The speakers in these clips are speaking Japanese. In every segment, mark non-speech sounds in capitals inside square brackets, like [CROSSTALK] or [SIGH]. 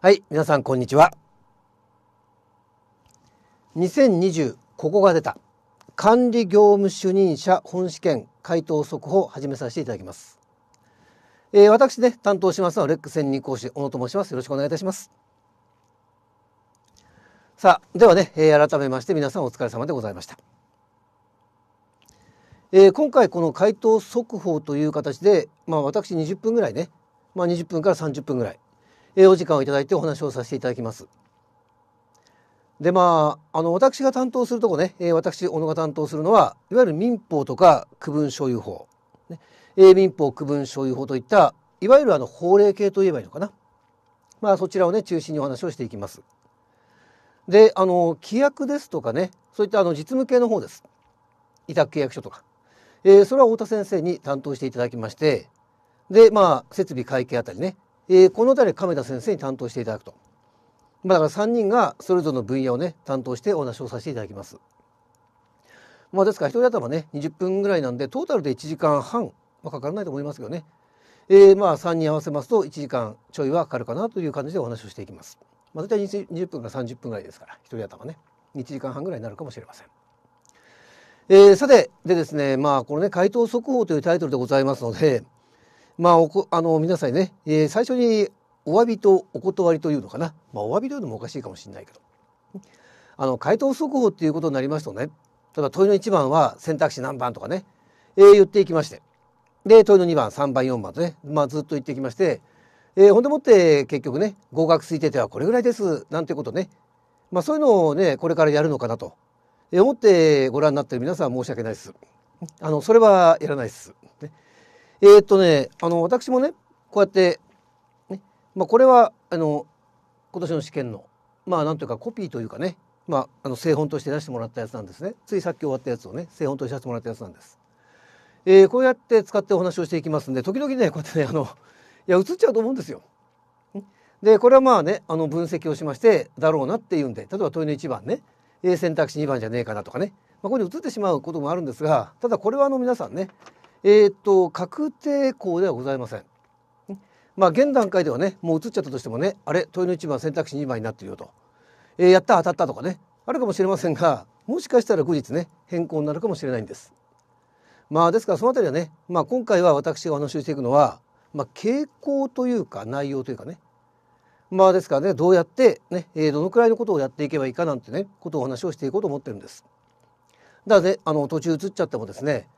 はい皆さんこんにちは2020ここが出た管理業務主任者本試験回答速報を始めさせていただきます、えー、私ね担当しますのはレック専任講師小野と申しますよろしくお願いいたしますさあではね、えー、改めまして皆さんお疲れ様でございました、えー、今回この回答速報という形でまあ私20分ぐらいねまあ20分から30分ぐらいえお時間をいただいてお話をさせていただきます。でまああの私が担当するとこね、え私小野が担当するのはいわゆる民法とか区分所有法、ねえ民法区分所有法といったいわゆるあの法令系といえばいいのかな、まあ、そちらをね中心にお話をしていきます。であの規約ですとかねそういったあの実務系の方です委託契約書とか、えー、それは太田先生に担当していただきましてでまあ設備会計あたりねえー、この辺り亀田先生に担当していただくと。まあ、だから3人がそれぞれの分野をね担当してお話をさせていただきます。まあ、ですから1人頭ね20分ぐらいなんでトータルで1時間半はかからないと思いますけどね、えー、まあ3人合わせますと1時間ちょいはかかるかなという感じでお話をしていきます。まあ、大体20分から30分ぐらいですから1人頭ね1時間半ぐらいになるかもしれません。えー、さてでですねまあこのね「回答速報」というタイトルでございますのでまあ、おこあの皆さんね、えー、最初にお詫びとお断りというのかな、まあ、お詫びというのもおかしいかもしれないけどあの回答速報っていうことになりますとね例えば問いの1番は選択肢何番とかね、えー、言っていきましてで問いの2番3番4番とね、まあ、ずっと言ってきまして、えー、ほんでもって結局ね合格推定点はこれぐらいですなんてことね、まあ、そういうのをねこれからやるのかなと思ってご覧になってる皆さん申し訳ないです。あのそれはやらないです。ねえー、っとね、あの、私もね、こうやって、ね、まあ、これは、あの、今年の試験の、まあ、なんというか、コピーというかね、まあ、あの、製本として出してもらったやつなんですね。ついさっき終わったやつをね、製本として出してもらったやつなんです。えー、こうやって使ってお話をしていきますんで、時々ね、こうやってね、あの、いや、映っちゃうと思うんですよ。で、これはまあね、あの、分析をしまして、だろうなっていうんで、例えば問いの1番ね、選択肢2番じゃねえかなとかね、まあ、ここに移ってしまうこともあるんですがただこれはあの皆さんねえっ、と、確定校ではございません。まあ、現段階ではね、もう移っちゃったとしてもね、あれ、問いの1番、選択肢2番になってるよと。えー、やった当たったとかね、あるかもしれませんが、もしかしたら後日ね、変更になるかもしれないんです。まあ、ですからそのあたりはね、まあ、今回は私がお話ししていくのは、まあ、傾向というか内容というかね、まあ、ですからね、どうやって、ね、えー、どのくらいのことをやっていけばいいかなんてね、ことをお話をしていこうと思ってるんです。だからね、あの、途中移っちゃってもですね、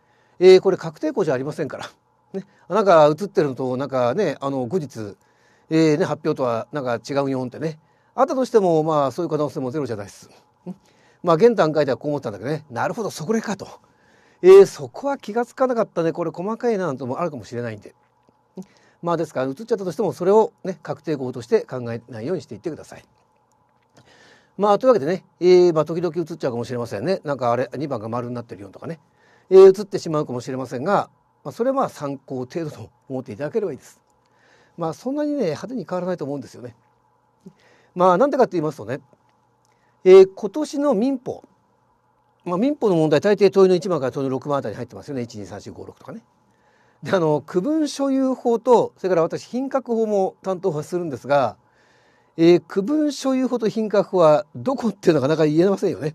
えー、これ確定校じゃありませんから。[LAUGHS] ね、なんか映ってるのとなんかねあの後日、えーね、発表とはなんか違うよんってねあったとしてもまあそういう可能性もゼロじゃないです。まあ現段階ではこう思ったんだけどねなるほどそこでかと、えー、そこは気が付かなかったねこれ細かいなんてもあるかもしれないんでまあですから映っちゃったとしてもそれを、ね、確定校として考えないようにしていってください。まあというわけでね、えーまあ、時々映っちゃうかもしれませんねなんかあれ2番が丸になってるよとかねえー、移ってしまうかもしれませんが、まあ、それは参考程度と思っていただければいいです。まあ、そんなにね派手に変わらないと思うんですよね。まあなんでかって言いますとね、えー、今年の民法、まあ、民法の問題大抵問いの1番から問いの6番あたりに入ってますよね123456とかね。であの区分所有法とそれから私品格法も担当はするんですが、えー、区分所有法と品格法はどこっていうのがなかなか言えませんよね。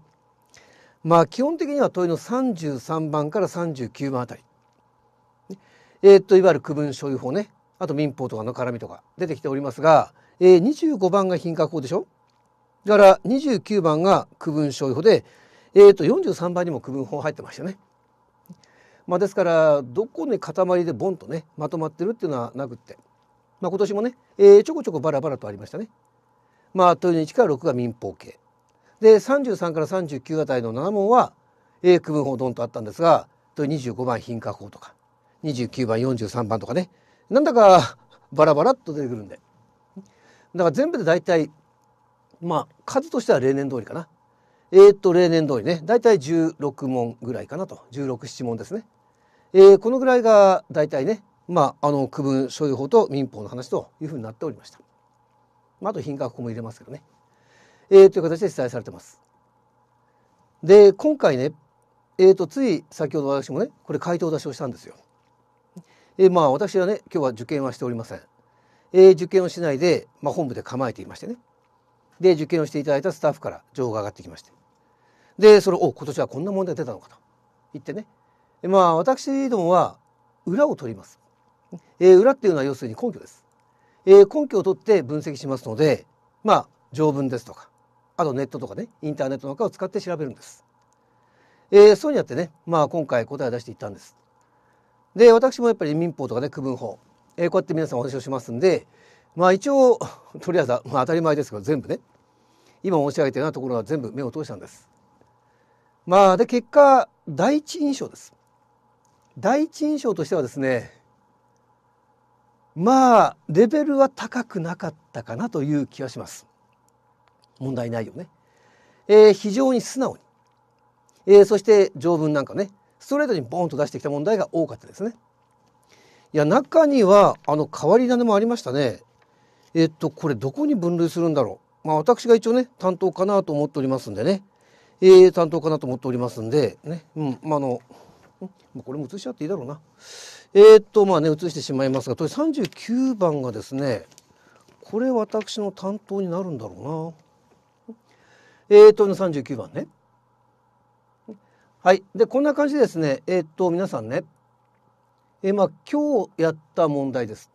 まあ基本的には問いの33番から39番あたり、えー、っといわゆる区分所有法ねあと民法とかの絡みとか出てきておりますが、えー、25番が品格法でしょだから29番が区分所有法で、えー、っと43番にも区分法入ってましたね。まあ、ですからどこに塊でボンとねまとまってるっていうのはなくって、まあ、今年もね、えー、ちょこちょこバラバラとありましたね。まあ、問いの1から6が民法系で33から39あたりの7問は、え区分法ドンとあったんですが25番品格法とか29番43番とかねなんだかバラバラっと出てくるんでだから全部で大体まあ数としては例年通りかなえー、っと例年通りね大体16問ぐらいかなと167問ですね、えー、このぐらいが大体ねまああの区分所有法と民法の話というふうになっておりました、まあ、あと品格法も入れますけどねえー、という形で記載されてます。で今回ね、えー、とつい先ほど私もねこれ回答出しをしたんですよ。えー、まあ私はね今日は受験はしておりません。えー、受験をしないで、まあ、本部で構えていましてね。で受験をしていただいたスタッフから情報が上がってきましてでそれを今年はこんな問題出たのかと言ってねまあ私どもは裏を取ります、えー、裏っていうのは要するに根拠です、えー、根拠を取って分析しますのでまあ条文ですとかあとネットとかねインターネットなんかを使って調べるんです。えー、そうやってね、まあ、今回答えを出していったんです。で私もやっぱり民法とかね区分法、えー、こうやって皆さんお話をしますんでまあ一応とりあえずまあ、当たり前ですけど全部ね今申し上げたようなところは全部目を通したんです。まあで結果第一印象です。第一印象としてはですねまあレベルは高くなかったかなという気はします。問題ないよね。えー、非常に素直に、えー、そして条文なんかねストレートにボーンと出してきた問題が多かったですね。いや中にはあの変わり種もありましたね。えっとこれどこに分類するんだろう。まあ私が一応ね担当かなと思っておりますんでね、えー、担当かなと思っておりますんでね、うんまあのんこれも写しちゃっていいだろうな。えっとまあね写してしまいますが、とり39番がですね、これ私の担当になるんだろうな。えー、っと39番ね。はい。で、こんな感じでですね、えー、っと、皆さんね、えー、まあ、今日やった問題です。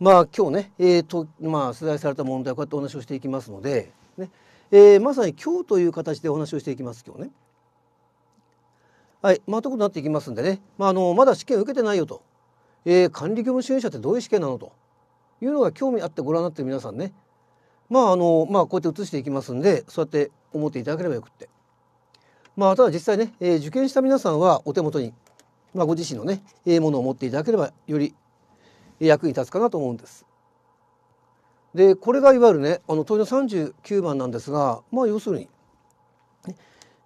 まあ、今日ね、えー、と、まあ、取材された問題をこうやってお話をしていきますので、ね、えー、まさに今日という形でお話をしていきます、今日ね。はい、まあ、ということになっていきますんでね、まあ、あの、まだ試験受けてないよと、えー、管理業務主任者ってどういう試験なのというのが興味あってご覧になってる皆さんね、まああのまあこうやって移していきますんでそうやって思っていただければよくって。まあただ実際ね、えー、受験した皆さんはお手元に、まあ、ご自身のね、ええものを持っていただければより役に立つかなと思うんです。でこれがいわゆるねあの問いの39番なんですがまあ要するに、ね、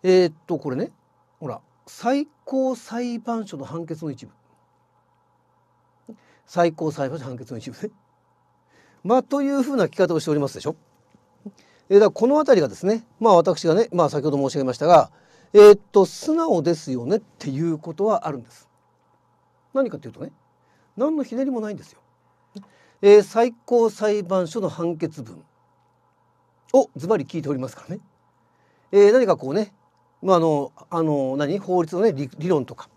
えー、っとこれねほら最高裁判所の判決の一部最高裁判所の判決の一部ねまあ、というふうな聞き方をしておりますでしょ。えだこの辺りがですね、まあ私がね、まあ先ほど申し上げましたが、えー、っと、素直ですよねっていうことはあるんです。何かというとね、何のひねりもないんですよ。えー、最高裁判所の判決文をズバリ聞いておりますからね。えー、何かこうね、まああの、あの、何法律のね理、理論とか、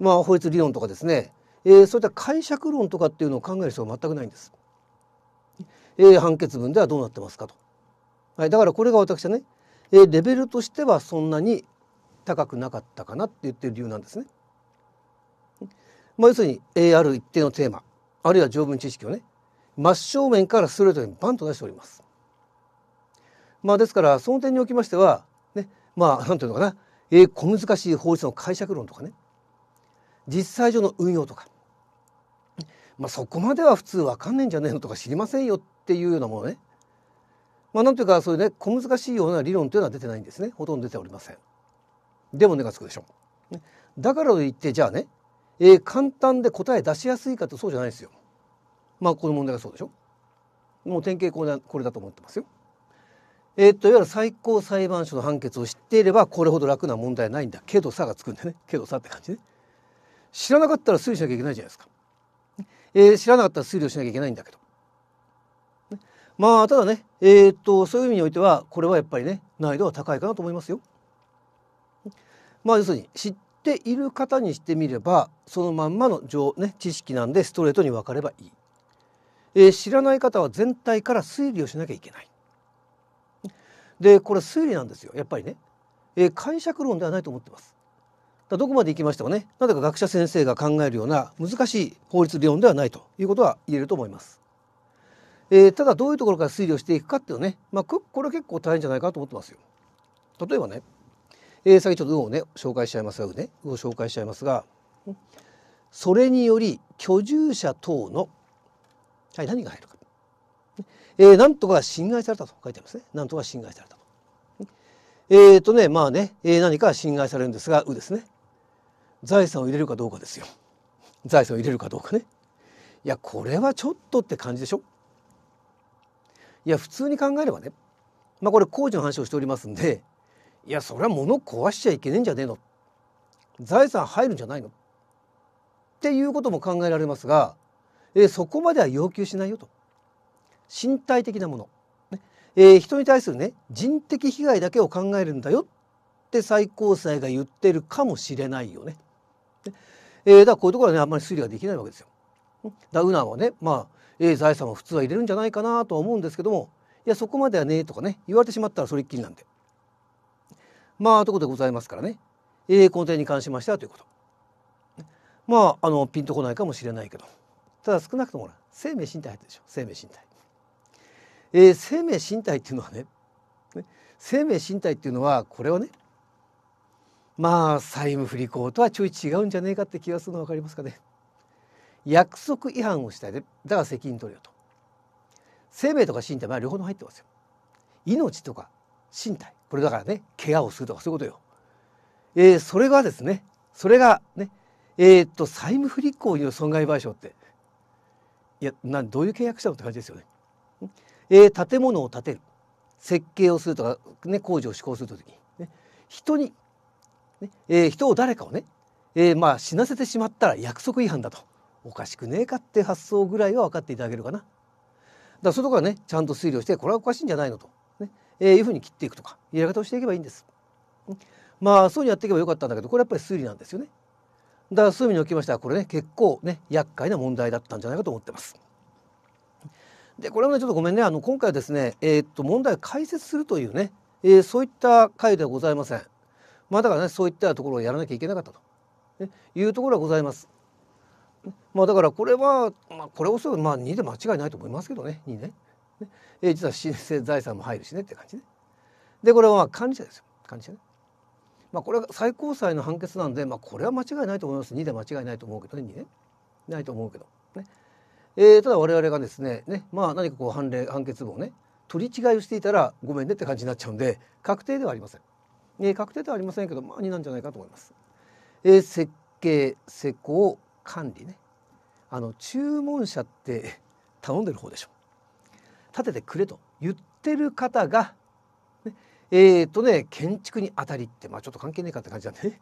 まあ法律理論とかですね、えー、そういった解釈論とかっていうのを考える必要は全くないんです。えー、判決文ではどうなってますかと、はい、だからこれが私はね、えー、レベルとしてはそんなに高くなかったかなって言ってる理由なんですね。まあ、要するに、えー、ある一定のテーマあるいは条文知識をね真正面からストレートにバンと出しております。まあ、ですからその点におきましては、ね、まあなんていうのかな、えー、小難しい法律の解釈論とかね実際上の運用とかまあ、そこまでは普通わかんないんじゃねえのとか知りませんよっていうようなものね、まあ、なんていうかそういうね小難しいような理論というのは出てないんですねほとんど出ておりません。でも根がつくでしょう。だからといってじゃあね、えー、簡単で答え出しやすいかとそうじゃないですよ。まあこの問題がそうでしょ。もう典型これこれだと思ってますよ。えー、っといわゆる最高裁判所の判決を知っていればこれほど楽な問題ないんだけどさがつくんでねけどさって感じね。知らなかったら推理しなきゃいけないじゃないですか。えー、知らなかったら推理をしなきゃいけないんだけど。ね、まあただね、えー、っとそういう意味においてはこれはやっぱりね難易度は高いかなと思いますよ。まあ要するに知っている方にしてみればそのまんまの情、ね、知識なんでストレートに分かればいい。えー、知らない方は全体から推理をしなきゃいけない。でこれ推理なんですよやっぱりね、えー、解釈論ではないと思ってます。どこまで行きましてもねなぜか学者先生が考えるような難しい法律理論ではないということは言えると思います。えー、ただどういうところから推理をしていくかっていうね、まあ、これは結構大変じゃないかと思ってますよ。例えばね、えー、先ちょっと「う」をね紹介しちゃいますが「う」ね「う」を紹介しちゃいますがそれにより居住者等のはい何が入るか、えー、なんとか侵害されたと書いてありますね。なんとか侵害されたと。えっ、ー、とねまあね、えー、何か侵害されるんですが「う」ですね。財産を入れるかどうかですよ財産を入れるかどうかねいやこれはちょっとって感じでしょいや普通に考えればねまあこれ工事の話をしておりますんでいやそれは物壊しちゃいけねえんじゃねえの財産入るんじゃないのっていうことも考えられますが、えそこまでは要求しないよと身体的なもの、ねえー、人に対するね人的被害だけを考えるんだよって最高裁が言ってるかもしれないよね。えー、だからこういうところはねあんまり推理ができないわけですよ。だウナはねまあ、え財産は普通は入れるんじゃないかなとは思うんですけどもいやそこまではねとかね言われてしまったらそれっきりなんで。まあということでございますからね、えー、この点に関しましてはということ。まああのピンとこないかもしれないけどただ少なくとも生命身体入ってるでしょ生命身体。えー、生命身体っていうのはね生命身体っていうのはこれはねまあ債務不履行とはちょい違うんじゃねえかって気がするの分かりますかね。約束違反をしたいでだから責任取るよと。生命とか身体は両方の入ってますよ。命とか身体これだからね怪我をするとかそういうことよ。えー、それがですねそれがねえー、っと債務不履行による損害賠償っていやなどういう契約したのって感じですよね。えー、建物を建てる設計をするとか、ね、工事を施行するときに、ね、人にねえー、人を誰かをね、えー、まあ死なせてしまったら約束違反だとおかしくねえかって発想ぐらいは分かっていただけるかな。だからそういうところはねちゃんと推理をしてこれはおかしいんじゃないのと、ねえー、いうふうに切っていくとかやり方をしていけばいいんです。まあそういうふうにやっていけばよかったんだけどこれやっぱり推理なんですよね。だからそういう意味におきましてはこれね結構ね厄介な問題だったんじゃないかと思ってます。でこれもねちょっとごめんねあの今回はですね、えー、っと問題を解説するというね、えー、そういった回ではございません。まあだからねそういったところをやらなきゃいけなかったと、ね、いうところはございます。まあだからこれは、まあ、これこそまあ2で間違いないと思いますけどね2ね。ね実は申請財産も入るしねって感じね。でこれはまあ管理者ですよ管理者ね。まあこれは最高裁の判決なんで、まあ、これは間違いないと思います2で間違いないと思うけどね2ね。ないと思うけど。ねえー、ただ我々がですねね、まあ、何かこう判例判決文をね取り違いをしていたらごめんねって感じになっちゃうんで確定ではありません。えー、確定ではありませんけど、まあ、2なんじゃないかと思います。えー、設計施工管理ねあの注文者って [LAUGHS] 頼んでる方でしょ立ててくれと言ってる方が、ね、えー、っとね建築に当たりって、まあ、ちょっと関係ねえかって感じだね。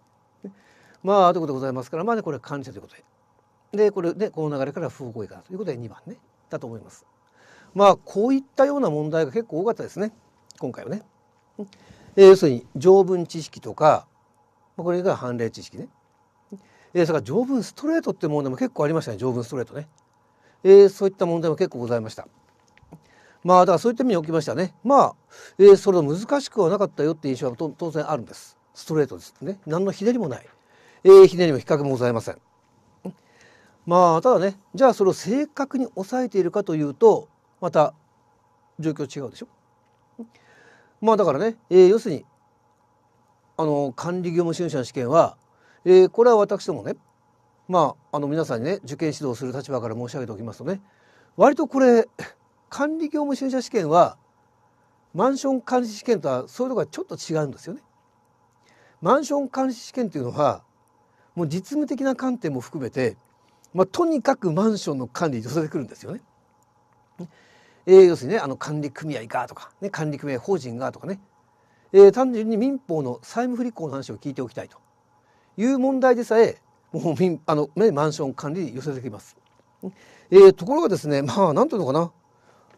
まあということでございますからまあねこれは管理者ということで。でこれねこの流れから不合意かなということで2番ねだと思います。まあこういったような問題が結構多かったですね今回はね。え要するに条文知識とかこれが判例知識ね。えー、それから条文ストレートって問題も結構ありましたね条文ストレートね、えー。そういった問題も結構ございました。まあだからそういった意味におきましたねまあ、えー、それは難しくはなかったよって印象は当然あるんです。ストレートですね何のひねりもない、えー、ひねりも比較もございません。まあただねじゃあそれを正確に抑えているかというとまた状況違うでしょ。まあだからね、えー、要するにあの管理業務主任者の試験は、えー、これは私どもねまああの皆さんにね受験指導する立場から申し上げておきますとね割とこれ管理業務主任者試験はマンション管理試験とはそういうとこがちょっと違うんですよね。マンション管理試験というのはもう実務的な観点も含めて、まあ、とにかくマンションの管理に寄せてくるんですよね。えー、要するにねあの管理組合がとか、ね、管理組合法人がとかね、えー、単純に民法の債務不履行の話を聞いておきたいという問題でさえもう民あの、ね、マンション管理に寄せてきます。えー、ところがですねまあ何ていうのかな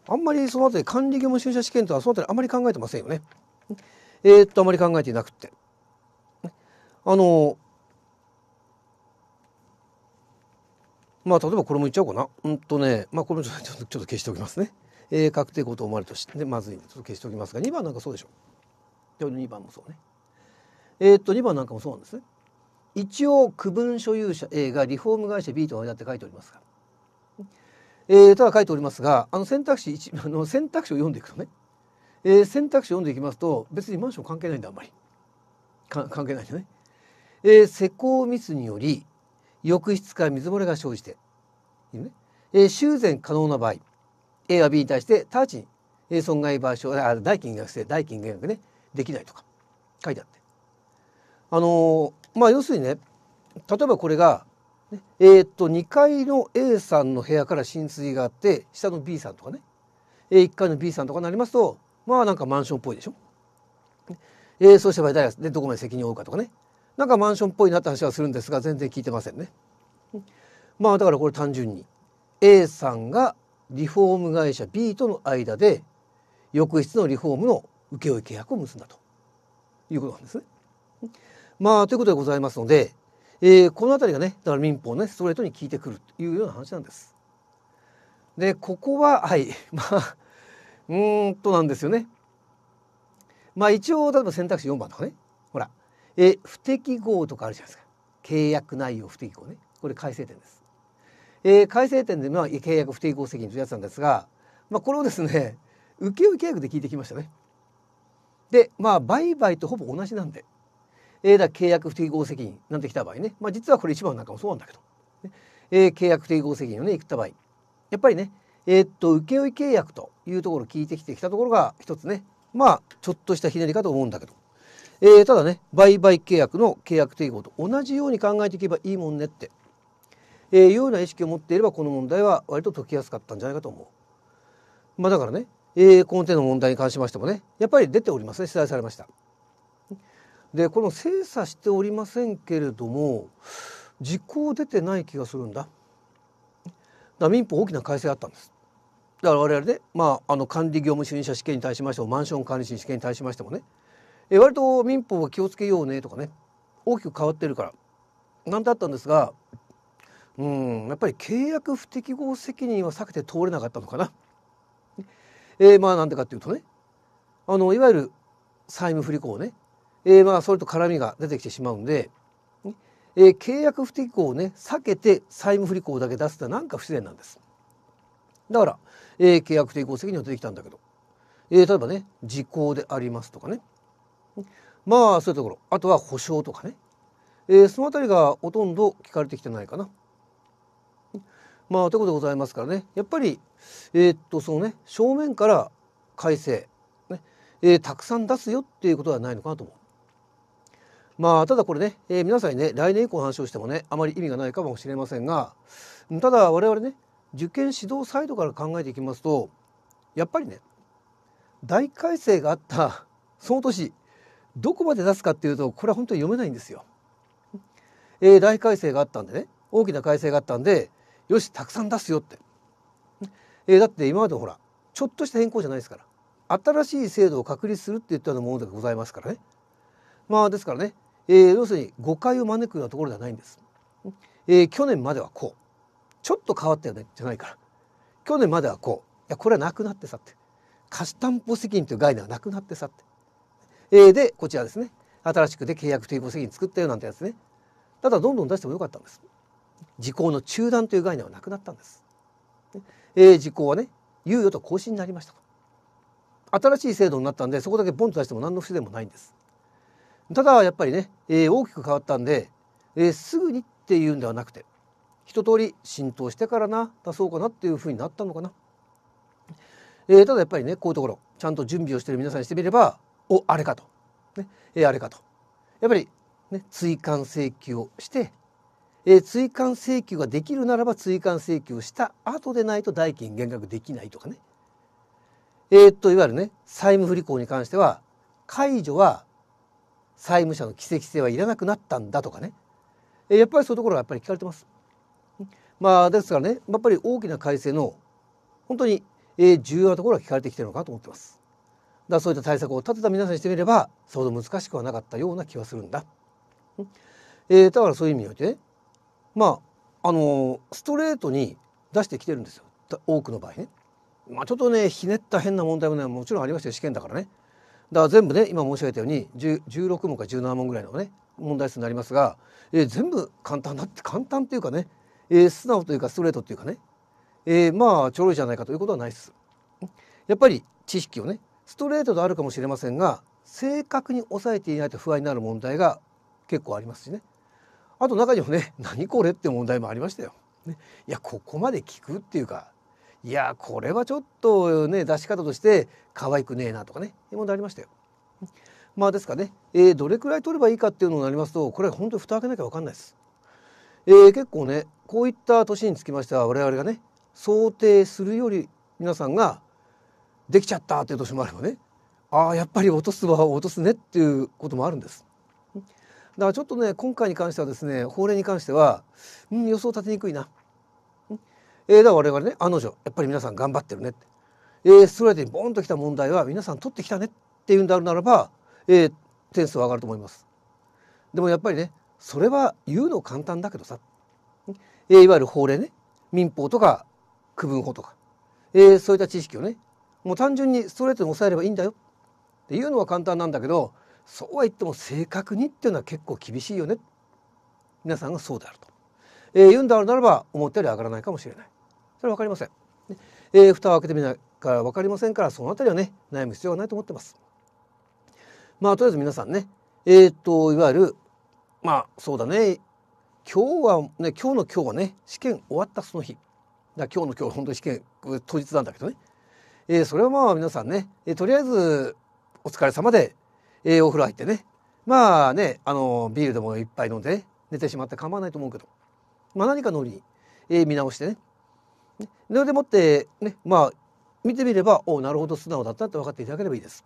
あんまりその辺り管理業務収者試験とはその辺りあまり考えてませんよね。えー、っとあまり考えていなくって。あのまあ例えばこれも言っちゃおうかな。うんとねまあこれもちょっとちょっと消しておきますね。えー、確定口と思われるとしてまずいんでちょっと消しておきますが2番なんかそうでしょう2番もそうねえー、っと2番なんかもそうなんですね一応区分所有者 A がリフォーム会社 B との間って書いておりますが、えー、とは書いておりますがあの選択肢 [LAUGHS] あの選択肢を読んでいくとね、えー、選択肢を読んでいきますと別にマンション関係ないんだあんまり関係ないんだね、えー、施工ミスにより浴室から水漏れが生じて、ねえー、修繕可能な場合 A は B に対して直ちに損害賠償あ代金がして代金減額ねできないとか書いてあって。あのー、まあ要するにね例えばこれが、ね、えー、っと2階の A さんの部屋から浸水があって下の B さんとかね1階の B さんとかになりますとまあなんかマンションっぽいでしょ。えー、そうした場合誰が、どこまで責任を負うかとかねなんかマンションっぽいなって話はするんですが全然聞いてませんね。まあだからこれ単純に A さんがリフォーム会社 B との間で浴室のリフォームの請負契約を結んだということなんですね。まあということでございますので、えー、この辺りがねだから民法の、ね、ストレートに効いてくるというような話なんです。でここははいまあうんとなんですよね。まあ一応例えば選択肢4番とかねほら、え不適合とかあるじゃないですか契約内容不適合ねこれ改正点です。えー、改正点で、まあ、契約不定合責任というやつなんですが、まあ、これをですね請負契約で聞いてきましたね。でまあ売買とほぼ同じなんで、えー、だ契約不適合責任なんてきた場合ね、まあ、実はこれ一番なんかもそうなんだけど、ねえー、契約不適合責任をねいった場合やっぱりねえー、っと請負契約というところを聞いてきてきたところが一つねまあちょっとしたひねりかと思うんだけど、えー、ただね売買契約の契約定合と同じように考えていけばいいもんねってえー、ような意識を持っていればこの問題は割と解きやすかったんじゃないかと思う。まあ、だからね、えー、この手の問題に関しましてもねやっぱり出ておりますね取材されました。でこの精査しておりませんけれども実行出てない気がするんだ。だ民法大きな改正があったんです。だから我々ね、まあ、あの管理業務主任者試験に対しましてもマンション管理士試験に対しましてもねえ割と民法は気をつけようねとかね大きく変わってるからなんてあったんですがうんやっぱり契約不適合責任は避けて通れなかったのかな。えー、まあなんでかっていうとねあのいわゆる債務不履行ね、えー、まあそれと絡みが出てきてしまうんで、えー、契約不適合をね避けて債務不履行だけ出すのはなんか不自然なんです。だから、えー、契約不適合責任は出てきたんだけど、えー、例えばね時効でありますとかねまあそういうところあとは保証とかね、えー、その辺りがほとんど聞かれてきてないかな。まあということでございますからねやっぱりえー、っとそのね正面から改正、ねえー、たくさん出すよっていうことはないのかなと思う。まあただこれね、えー、皆さんにね来年以降の話をしてもねあまり意味がないかもしれませんがただ我々ね受験指導サイドから考えていきますとやっぱりね大改正があったその年どこまで出すかっていうとこれは本当に読めないんですよ。えー、大改正があったんでね大きな改正があったんでよしたくさん出すよって、えー、だって今までほらちょっとした変更じゃないですから新しい制度を確立するっていったようなものでございますからねまあですからね、えー、要するに誤解を招くようなところではないんです、えー、去年まではこうちょっと変わったよねじゃないから去年まではこういやこれはなくなってさって貸担保責任という概念はなくなってさって、えー、でこちらですね新しくで契約いう責任作ったよなんてやつねただどんどん出してもよかったんです時効の中断という概念はなくなったんです。えー、時効はね猶予と更新になりました新しい制度になったんでそこだけボンと出しても何の不正でもないんです。ただやっぱりね、えー、大きく変わったんで、えー、すぐにっていうんではなくて一通り浸透してからな出そうかなっていうふうになったのかな。えー、ただやっぱりねこういうところちゃんと準備をしてる皆さんにしてみればおあれかと、ねえー、あれかとやっぱり、ね、追加請求をしてえー、追加請求ができるならば追加請求した後でないと代金減額できないとかね。えー、っと、いわゆるね、債務不履行に関しては、解除は債務者の奇跡性はいらなくなったんだとかね。えー、やっぱりそういうところがやっぱり聞かれてます。まあ、ですからね、やっぱり大きな改正の本当に、え重要なところが聞かれてきてるのかなと思ってます。だそういった対策を立てた皆さんにしてみれば、それほど難しくはなかったような気はするんだ。えー、だからそういう意味においてね、まああのストレートに出してきてるんですよ多くの場合ね。まあ、ちょっとねひねった変な問題もねもちろんありましたよ試験だからね。だから全部ね今申し上げたように16問か17問ぐらいのね問題数になりますが、えー、全部簡単だって簡単っていうかね、えー、素直というかストレートっていうかね、えー、まあちょろいじゃないかということはないです。やっぱり知識をねストレートであるかもしれませんが正確に抑えていないと不安になる問題が結構ありますしね。あと中にはね何これって問題もありましたよ。ね、いやここまで聞くっていうかいやこれはちょっとね出し方として可愛くねえなとかね問題ありましたよ。まあですかね、えー、どれくらい取ればいいかっていうのになりますとこれ本当に蓋開けなきゃ分かんないです。えー、結構ねこういった年につきましては我々がね想定するより皆さんができちゃったっていう年もあればねああやっぱり落とすは落とすねっていうこともあるんです。からちょっとね今回に関してはですね法令に関しては、うん、予想立てにくいな。えー、だ我々ね案の定やっぱり皆さん頑張ってるねって、えー、ストレートにボンときた問題は皆さん取ってきたねっていうんであるならば、えー、点数は上がると思います。でもやっぱりねそれは言うの簡単だけどさ、えー、いわゆる法令ね民法とか区分法とか、えー、そういった知識をねもう単純にストレートに抑えればいいんだよっていうのは簡単なんだけどそうは言っても正確にっていうのは結構厳しいよね皆さんがそうであると、えー、言うんであるならば思ったより上がらないかもしれないそれは分かりません、ねえー、蓋を開けてみないから分かりませんからその辺りはね悩む必要はないと思ってますまあとりあえず皆さんねえっ、といわゆるまあそうだね今日はね今日の今日はね試験終わったその日だ今日の今日本当に試験当日なんだけどね、えー、それはまあ皆さんね、えー、とりあえずお疲れ様でえー、お風呂入ってねまあねあのビールでもいっぱい飲んで、ね、寝てしまって構わないと思うけど、まあ、何かのりに、えー、見直してねそれでもってねまあ見てみればおなるほど素直だったって分かっていただければいいです。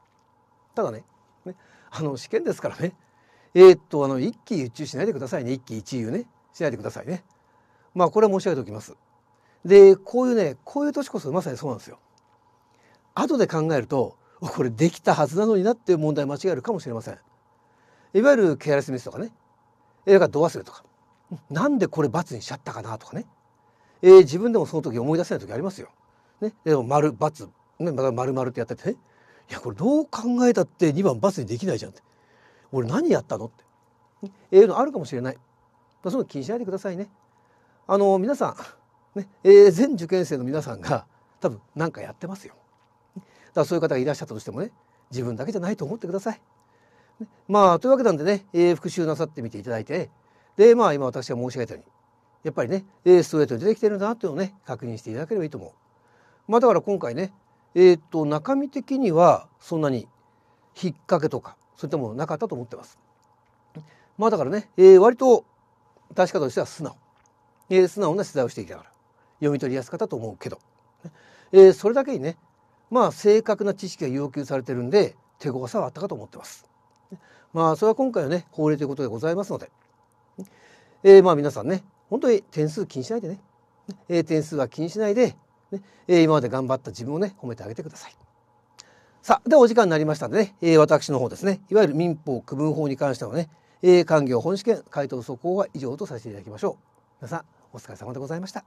ただねねあの試験ですからねえー、っとあの一喜一憂しないでくださいね一喜一憂ねしないでくださいね。まあこれは申し上げておきます。でこういうねこういう年こそまさにそうなんですよ。後で考えるとこれできたはずなのになっていう問題間違えるかもしれませんいわゆるケアレスミスとかね映画う忘れとかなんでこれ罰にしちゃったかなとかね、えー、自分でもその時思い出せない時ありますよ。ね、でも丸×、ね、また丸々ってやっててねいやこれどう考えたって2番罰にできないじゃんって俺何やったのって、ええのあるかもしれない、まあ、その気にしないでくださいね。あの皆さん、ねえー、全受験生の皆さんが多分何かやってますよ。だそういう方がいらっしゃったとしてもね自分だけじゃないと思ってください。ね、まあというわけなんでね、えー、復習なさってみていただいて、でまあ今私が申し上げたようにやっぱりね、えストレートに出てきてるんだなっていうのをね確認していただければいいと思う。まあだから今回ねえっ、と中身的にはそんなに引っ掛けとかそういったものなかったと思ってます。まあだからね、えー、割と出し方としては素直、えー、素直な取材をしていきながら読み取りやすかったと思うけど、えー、それだけにね、まあ正確な知識が要求されてるんで手強さはあったかと思ってます。まあそれは今回のね法令ということでございますので、えー、まあ皆さんね本当に点数気にしないでね、えー、点数は気にしないでね、えー、今まで頑張った自分をね褒めてあげてください。さあではお時間になりましたんでね、えー、私の方ですねいわゆる民法区分法に関してはね、え官業本試験回答速報は以上とさせていただきましょう。皆さんお疲れ様でございました。